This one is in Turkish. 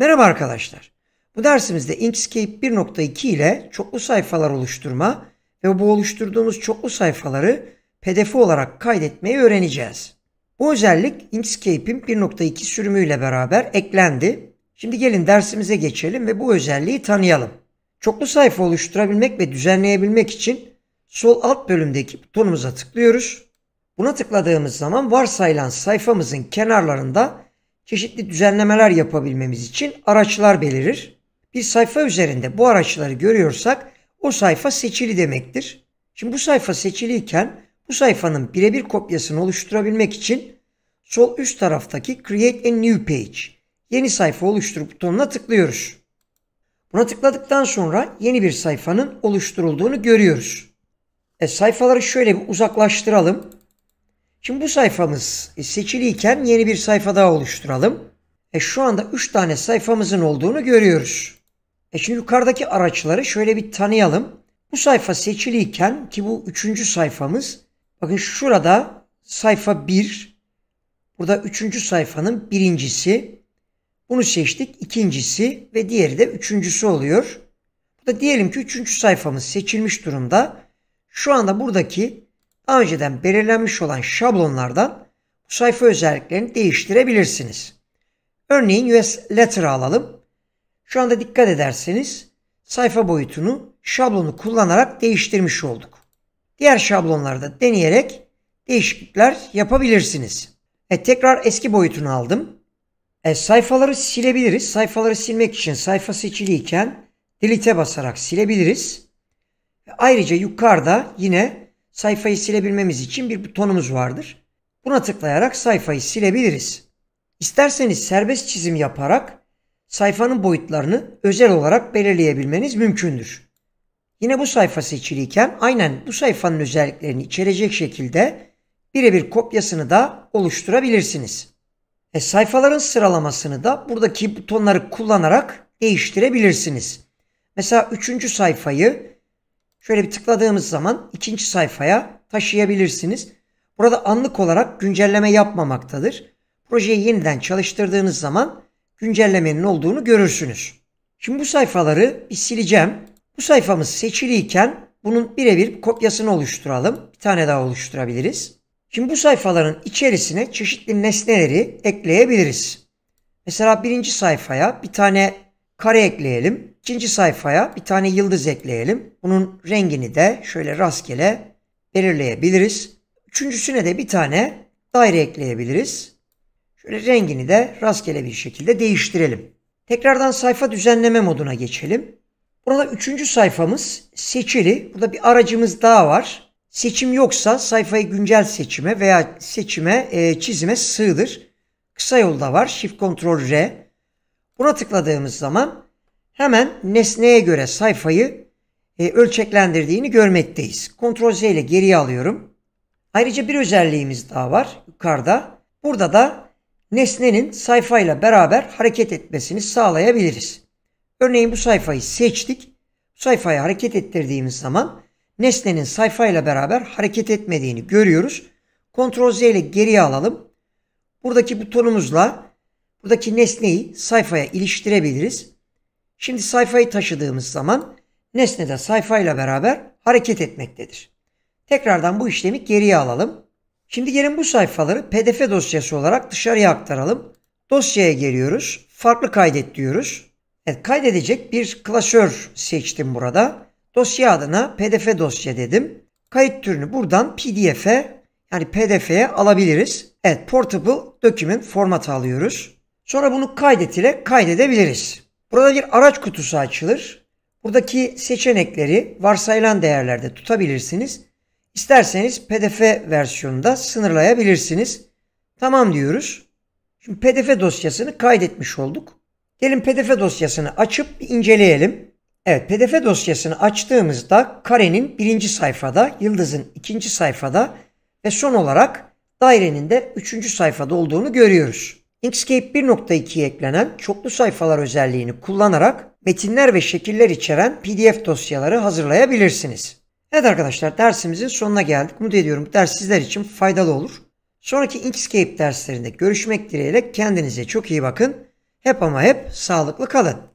Merhaba arkadaşlar. Bu dersimizde Inkscape 1.2 ile çoklu sayfalar oluşturma ve bu oluşturduğumuz çoklu sayfaları PDF olarak kaydetmeyi öğreneceğiz. Bu özellik Inkscape'in 1.2 sürümüyle beraber eklendi. Şimdi gelin dersimize geçelim ve bu özelliği tanıyalım. Çoklu sayfa oluşturabilmek ve düzenleyebilmek için sol alt bölümdeki butonumuza tıklıyoruz. Buna tıkladığımız zaman varsayılan sayfamızın kenarlarında çeşitli düzenlemeler yapabilmemiz için araçlar belirir. Bir sayfa üzerinde bu araçları görüyorsak o sayfa seçili demektir. Şimdi bu sayfa seçiliyken bu sayfanın birebir kopyasını oluşturabilmek için sol üst taraftaki Create a New Page yeni sayfa oluştur butonuna tıklıyoruz. Buna tıkladıktan sonra yeni bir sayfanın oluşturulduğunu görüyoruz. E, sayfaları şöyle bir uzaklaştıralım. Şimdi bu sayfamız seçiliyken yeni bir sayfa daha oluşturalım. E şu anda 3 tane sayfamızın olduğunu görüyoruz. E şimdi yukarıdaki araçları şöyle bir tanıyalım. Bu sayfa seçiliyken ki bu 3. sayfamız. Bakın şurada sayfa 1. Burada 3. sayfanın birincisi. Bunu seçtik ikincisi ve diğeri de üçüncüsü oluyor. Bu da diyelim ki 3. sayfamız seçilmiş durumda. Şu anda buradaki önceden belirlenmiş olan şablonlardan bu sayfa özelliklerini değiştirebilirsiniz. Örneğin US Letter alalım. Şu anda dikkat ederseniz sayfa boyutunu şablonu kullanarak değiştirmiş olduk. Diğer şablonlarda deneyerek değişiklikler yapabilirsiniz. E, tekrar eski boyutunu aldım. E, sayfaları silebiliriz. Sayfaları silmek için sayfa seçiliyken delete basarak silebiliriz. E, ayrıca yukarıda yine sayfayı silebilmemiz için bir butonumuz vardır. Buna tıklayarak sayfayı silebiliriz. İsterseniz serbest çizim yaparak sayfanın boyutlarını özel olarak belirleyebilmeniz mümkündür. Yine bu sayfa seçiliyken aynen bu sayfanın özelliklerini içerecek şekilde birebir kopyasını da oluşturabilirsiniz. E, sayfaların sıralamasını da buradaki butonları kullanarak değiştirebilirsiniz. Mesela 3. sayfayı Şöyle bir tıkladığımız zaman ikinci sayfaya taşıyabilirsiniz. Burada anlık olarak güncelleme yapmamaktadır. Projeyi yeniden çalıştırdığınız zaman güncellemenin olduğunu görürsünüz. Şimdi bu sayfaları bir sileceğim. Bu sayfamız seçiliyken bunun birebir kopyasını oluşturalım. Bir tane daha oluşturabiliriz. Şimdi bu sayfaların içerisine çeşitli nesneleri ekleyebiliriz. Mesela birinci sayfaya bir tane kare ekleyelim. İkinci sayfaya bir tane yıldız ekleyelim. Bunun rengini de şöyle rastgele belirleyebiliriz. Üçüncüsüne de bir tane daire ekleyebiliriz. Şöyle rengini de rastgele bir şekilde değiştirelim. Tekrardan sayfa düzenleme moduna geçelim. Burada üçüncü sayfamız seçili. Burada bir aracımız daha var. Seçim yoksa sayfayı güncel seçime veya seçime e, çizime sığdır. Kısa yolda var. Shift Ctrl R. Buna tıkladığımız zaman hemen nesneye göre sayfayı e, ölçeklendirdiğini görmekteyiz. Ctrl Z ile geriye alıyorum. Ayrıca bir özelliğimiz daha var yukarıda. Burada da nesnenin sayfayla beraber hareket etmesini sağlayabiliriz. Örneğin bu sayfayı seçtik. Bu sayfayı hareket ettirdiğimiz zaman nesnenin sayfayla beraber hareket etmediğini görüyoruz. Ctrl Z ile geriye alalım. Buradaki butonumuzla Buradaki nesneyi sayfaya iliştirebiliriz. Şimdi sayfayı taşıdığımız zaman nesne de sayfayla beraber hareket etmektedir. Tekrardan bu işlemi geriye alalım. Şimdi gelin bu sayfaları pdf dosyası olarak dışarıya aktaralım. Dosyaya geliyoruz. Farklı kaydet diyoruz. Evet, kaydedecek bir klasör seçtim burada. Dosya adına pdf dosya dedim. Kayıt türünü buradan pdf'e yani pdf'ye alabiliriz. Evet portable document formatı alıyoruz. Sonra bunu kaydet ile kaydedebiliriz. Burada bir araç kutusu açılır. Buradaki seçenekleri varsayılan değerlerde tutabilirsiniz. İsterseniz pdf versiyonunda sınırlayabilirsiniz. Tamam diyoruz. Şimdi pdf dosyasını kaydetmiş olduk. Gelin pdf dosyasını açıp bir inceleyelim. Evet pdf dosyasını açtığımızda karenin birinci sayfada, yıldızın ikinci sayfada ve son olarak dairenin de üçüncü sayfada olduğunu görüyoruz. Inkscape 1.2'ye eklenen çoklu sayfalar özelliğini kullanarak metinler ve şekiller içeren PDF dosyaları hazırlayabilirsiniz. Evet arkadaşlar dersimizin sonuna geldik. Umut ediyorum bu ders sizler için faydalı olur. Sonraki Inkscape derslerinde görüşmek dileğiyle kendinize çok iyi bakın. Hep ama hep sağlıklı kalın.